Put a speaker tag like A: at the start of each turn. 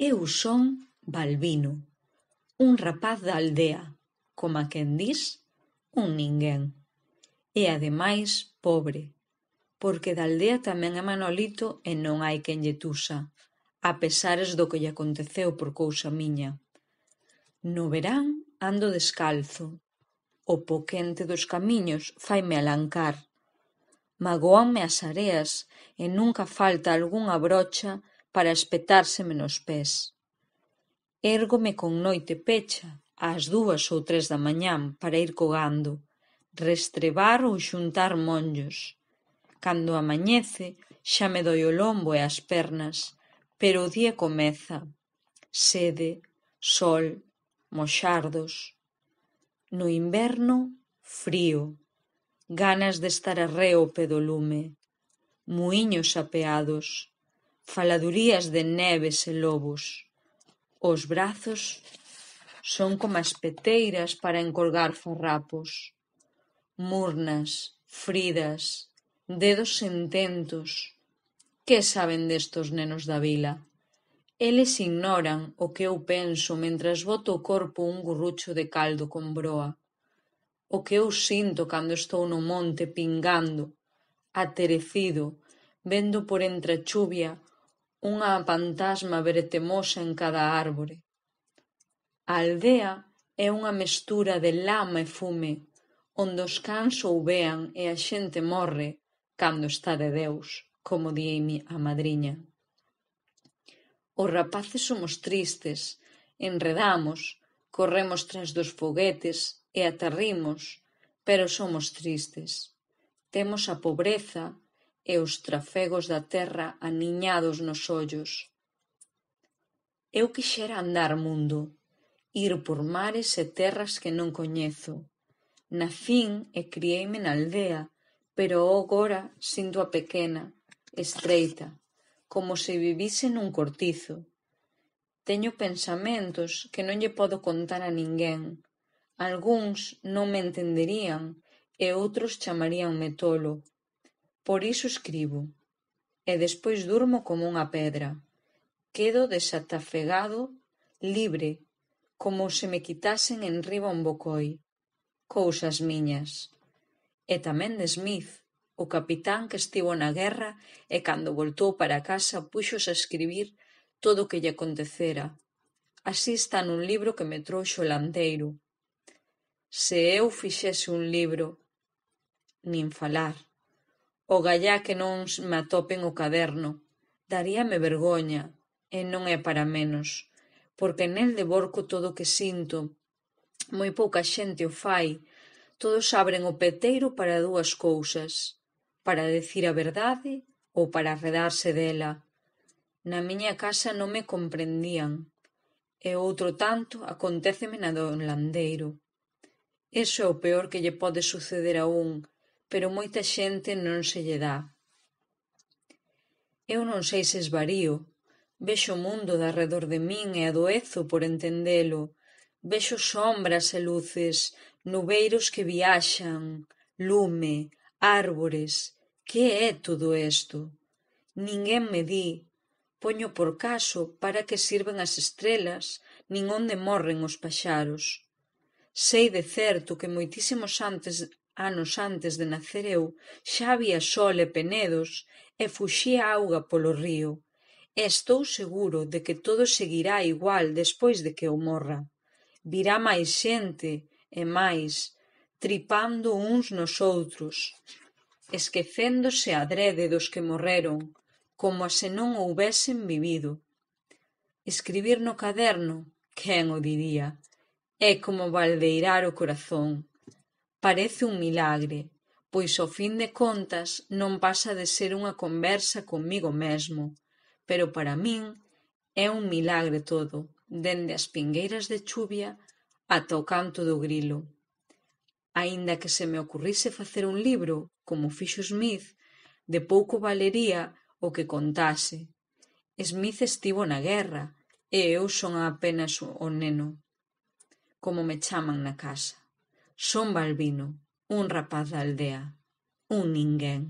A: Eu son Balbino, un rapaz da aldea, coma quen dis, un ninguén. E ademais pobre, porque da aldea tamén é Manolito e non hai quen lle tusa, a pesares do que lle aconteceu por cousa miña. No verán ando descalzo, o poquente dos camiños faime alancar, magoanme as areas e nunca falta algunha brocha para espetárseme nos pés. Érgome con noite pecha ás dúas ou tres da mañán para ir cogando, restrebar ou xuntar monllos. Cando amañece, xa me doi o lombo e as pernas, pero o día comeza. Sede, sol, moxardos. No inverno, frío. Ganas de estar arreo pedo lume. Muiños apeados Faladurías de neves e lobos, os brazos son como as peteiras para encolgar farrapos, murnas, fridas, dedos sententos. Que saben destos nenos da vila? Eles ignoran o que eu penso mentras boto o corpo un gurrucho de caldo con broa. O que eu sinto cando estou no monte pingando, aterecido, vendo por entre a chuvia Unha pantasma bretemosa en cada árbore. A aldea é unha mestura de lama e fume onde os cans ouvean e a xente morre cando está de Deus, como di a madriña. Os rapaces somos tristes, enredamos, corremos tras dos foguetes e aterrimos, pero somos tristes. Temos a pobreza, e os trafegos da terra aniñados nos ollos. Eu quixera andar mundo, ir por mares e terras que non coñezo. Nacín e crieime na aldea, pero agora sinto a pequena, estreita, como se vivise nun cortizo. Teño pensamentos que non lle podo contar a ninguén. Algúns non me entenderían e outros chamaríanme tolo, Por iso escribo, e despois durmo como unha pedra, quedo desatafegado, libre, como se me quitasen en riba un bocoi, cousas miñas, e tamén de Smith, o capitán que estivo na guerra e cando voltou para casa puxos a escribir todo o que lle acontecera, así está nun libro que me trouxo o landeiro. Se eu fixese un libro... nin falar. O gallá que non me atopen o caderno, daríame vergoña, e non é para menos, porque nel devorco todo o que sinto. Moi pouca xente o fai. Todos abren o peteiro para dúas cousas, para decir a verdade ou para redarse dela. Na miña casa non me comprendían, e outro tanto aconteceme na do landeiro. Eso é o peor que lle pode suceder a un, pero moita xente non se lle dá. Eu non sei se esvarío, vexo o mundo de arredor de min e adoezo por entendelo, vexo sombras e luces, nubeiros que viaxan, lume, árbores, que é todo isto? Ninguén me di, poño por caso para que sirven as estrelas, nin onde morren os paxaros. Sei de certo que moitísimos antes anos antes de nacer eu, xa había sol e penedos e fuxía auga polo río, e estou seguro de que todo seguirá igual despois de que eu morra. Virá máis xente e máis, tripando uns nos outros, esquecéndose adrede dos que morreron, como se non houvesen vivido. Escribir no caderno, quen o diría, é como baldeirar o corazón, Parece un milagre, pois ao fin de contas non pasa de ser unha conversa comigo mesmo, pero para min é un milagre todo, dende as pingueiras de chuvia ata o canto do grilo. Aínda que se me ocurrise facer un libro, como fixo Smith, de pouco valería o que contase. Smith estivo na guerra e eu son apenas o neno, como me chaman na casa. Son Balbino, un rapaz de aldea, un ninguén.